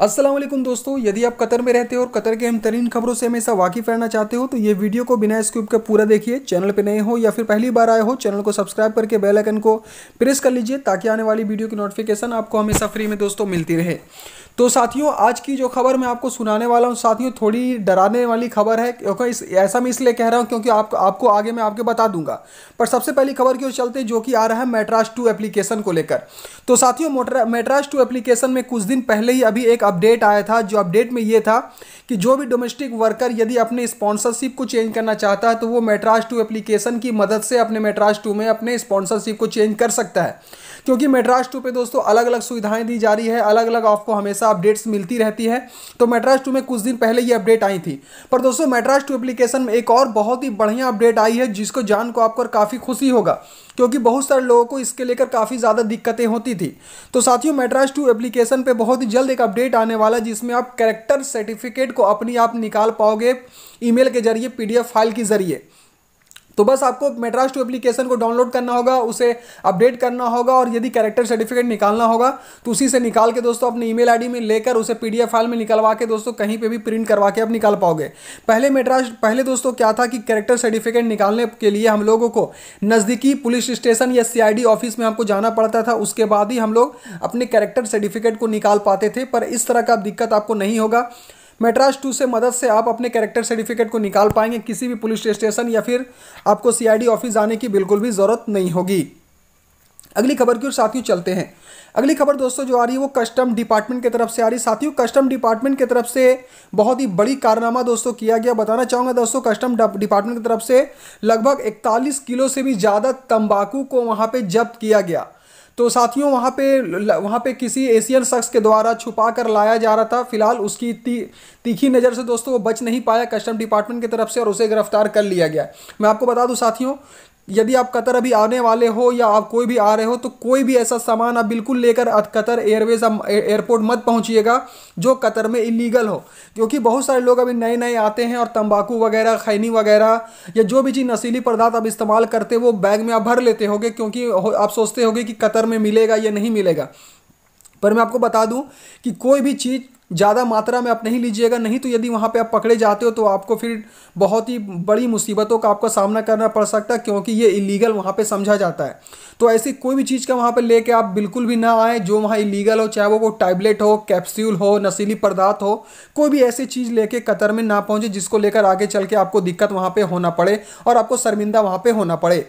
असलम दोस्तों यदि आप कतर में रहते हो और कतर के अहम तरीन खबरों से हमेशा वाकिफ रहना चाहते हो तो ये वीडियो को बिना स्क्रिप्ट के पूरा देखिए चैनल पर नए हो या फिर पहली बार आए हो चैनल को सब्सक्राइब करके बेल आइकन को प्रेस कर लीजिए ताकि आने वाली वीडियो की नोटिफिकेशन आपको हमेशा फ्री में दोस्तों मिलती रहे तो साथियों आज की जो खबर मैं आपको सुनाने वाला हूँ साथियों थोड़ी डराने वाली खबर है क्योंकि इस ऐसा मैं इसलिए कह रहा हूँ क्योंकि आप, आपको आगे मैं आपके बता दूंगा पर सबसे पहली खबर की ओर चलते जो कि आ रहा है मेट्रास टू एप्लीकेशन को लेकर तो साथियों मेट्रास टू एप्लीकेशन में कुछ दिन पहले ही अभी एक अपडेट आया था जो अपडेट में ये था कि जो भी डोमेस्टिक वर्कर यदि अपने स्पॉन्सरशिप को चेंज करना चाहता है तो वो मेट्रास टू एप्लीकेशन की मदद से अपने मेट्रास टू में अपने स्पॉन्सरशिप को चेंज कर सकता है क्योंकि मेट्रास टू पर दोस्तों अलग अलग सुविधाएं दी जा रही है अलग अलग आपको हमेशा हमेशा अपडेट्स मिलती रहती है तो मेट्रास टू में कुछ दिन पहले ये अपडेट आई थी पर दोस्तों मेट्रास टू एप्लीकेशन में एक और बहुत ही बढ़िया अपडेट आई है जिसको जान को आपको काफ़ी खुशी होगा क्योंकि बहुत सारे लोगों को इसके लेकर काफ़ी ज़्यादा दिक्कतें होती थी तो साथियों मेट्रास टू एप्लीकेशन पर बहुत ही जल्द एक अपडेट आने वाला जिसमें आप करेक्टर सर्टिफिकेट को अपनी आप निकाल पाओगे ईमेल के जरिए पीडीएफ फाइल के जरिए तो बस आपको मेट्रास टू एप्लीकेशन को डाउनलोड करना होगा उसे अपडेट करना होगा और यदि कैरेक्टर सर्टिफिकेट निकालना होगा तो उसी से निकाल के दोस्तों अपने ईमेल आईडी में लेकर उसे पीडीएफ फाइल में निकलवा के दोस्तों कहीं पे भी प्रिंट करवा के आप निकाल पाओगे पहले मेट्रास पहले दोस्तों क्या था कि कैरेक्टर सर्टिफिकेट निकालने के लिए हम लोगों को नज़दीकी पुलिस स्टेशन या सी ऑफिस में हमको जाना पड़ता था उसके बाद ही हम लोग अपने कैरेक्टर सर्टिफिकेट को निकाल पाते थे पर इस तरह का दिक्कत आपको नहीं होगा मेट्रास टू से मदद से आप अपने कैरेक्टर सर्टिफिकेट को निकाल पाएंगे किसी भी पुलिस स्टेशन या फिर आपको सीआईडी ऑफिस जाने की बिल्कुल भी ज़रूरत नहीं होगी अगली खबर की ओर साथियों चलते हैं अगली खबर दोस्तों जो आ रही है वो कस्टम डिपार्टमेंट की तरफ से आ रही है साथियों कस्टम डिपार्टमेंट की तरफ से बहुत ही बड़ी कारनामा दोस्तों किया गया बताना चाहूँगा दोस्तों कस्टम डिपार्टमेंट की तरफ से लगभग 41 किलो से भी ज़्यादा तंबाकू को वहाँ पे जब्त किया गया तो साथियों वहाँ पे वहाँ पे किसी एशियन शख्स के द्वारा छुपा कर लाया जा रहा था फिलहाल उसकी ती, तीखी नज़र से दोस्तों वो बच नहीं पाया कस्टम डिपार्टमेंट की तरफ से और उसे गिरफ्तार कर लिया गया मैं आपको बता दूँ साथियों यदि आप कतर अभी आने वाले हो या आप कोई भी आ रहे हो तो कोई भी ऐसा सामान आप बिल्कुल लेकर कतर एयरवेज एयरपोर्ट मत पहुंचिएगा जो कतर में इलीगल हो क्योंकि बहुत सारे लोग अभी नए नए आते हैं और तंबाकू वगैरह खैनी वगैरह या जो भी चीज़ नशीली पदार्थ आप इस्तेमाल करते वो बैग में आप भर लेते होगे क्योंकि आप सोचते होगे कि कतर में मिलेगा या नहीं मिलेगा पर मैं आपको बता दूं कि कोई भी चीज़ ज़्यादा मात्रा में आप नहीं लीजिएगा नहीं तो यदि वहाँ पे आप पकड़े जाते हो तो आपको फिर बहुत ही बड़ी मुसीबतों का आपका सामना करना पड़ सकता है क्योंकि ये इलीगल वहाँ पे समझा जाता है तो ऐसी कोई भी चीज़ का वहाँ पे लेके आप बिल्कुल भी ना आएँ जो वहाँ इलीगल हो चाहे वो वो टैबलेट हो कैप्स्यूल हो नशीली पदार्थ हो कोई भी ऐसी चीज़ लेके कतर में ना पहुँचे जिसको लेकर आगे चल के आपको दिक्कत वहाँ पर होना पड़े और आपको शर्मिंदा वहाँ पर होना पड़े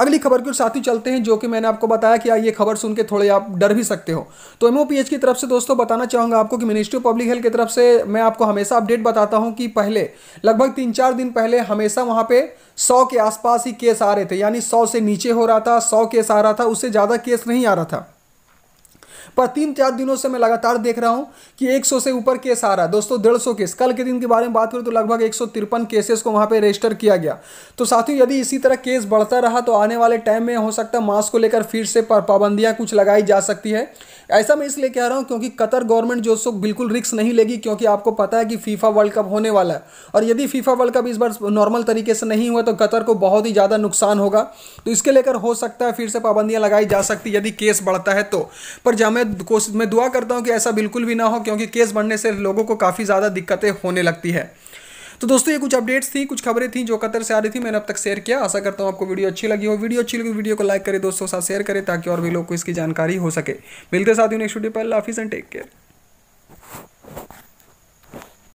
अगली खबर की साथ ही चलते हैं जो कि मैंने आपको बताया कि ये खबर सुन के थोड़े आप डर भी सकते हो तो एमओपीएच की तरफ से दोस्तों बताना चाहूंगा आपको कि मिनिस्ट्री ऑफ पब्लिक हेल्थ की तरफ से मैं आपको हमेशा अपडेट बताता हूँ कि पहले लगभग तीन चार दिन पहले हमेशा वहाँ पे सौ के आसपास ही केस आ रहे थे यानी सौ से नीचे हो रहा था सौ केस आ रहा था उससे ज़्यादा केस नहीं आ रहा था पर तीन चार दिनों से मैं लगातार देख रहा हूं कि 100 से ऊपर केस आ रहा है दोस्तों डेढ़ सौ केस कल के दिन के बारे में बात करें तो लगभग एक केसेस को वहां पर रजिस्टर किया गया तो साथियों यदि इसी तरह केस बढ़ता रहा तो आने वाले टाइम में हो सकता है मास्क को लेकर फिर से पाबंदियां कुछ लगाई जा सकती है ऐसा मैं इसलिए कह रहा हूं क्योंकि कतर गवर्नमेंट जो सो बिल्कुल रिक्स नहीं लेगी क्योंकि आपको पता है कि फीफा वर्ल्ड कप होने वाला है और यदि फीफा वर्ल्ड कप इस बार नॉर्मल तरीके से नहीं हुआ तो कतर को बहुत ही ज़्यादा नुकसान होगा तो इसके लेकर हो सकता है फिर से पाबंदियां लगाई जा सकती यदि केस बढ़ता है तो पर जाम मैं कोशिश मैं दुआ करता हूँ कि ऐसा बिल्कुल भी ना हो क्योंकि केस बढ़ने से लोगों को काफ़ी ज़्यादा दिक्कतें होने लगती है तो दोस्तों ये कुछ अपडेट्स थी कुछ खबरें थी जो कतर से आ रही थी मैंने अब तक शेयर किया आशा करता हूँ आपको वीडियो अच्छी लगी हो वीडियो अच्छी लगी वीडियो को लाइक करें दोस्तों साथ शेयर करें ताकि और भी लोग को इसकी जानकारी हो सके मिलते ही नेक्स्ट वीडियो पर हाफिज़ एंड टेक केयर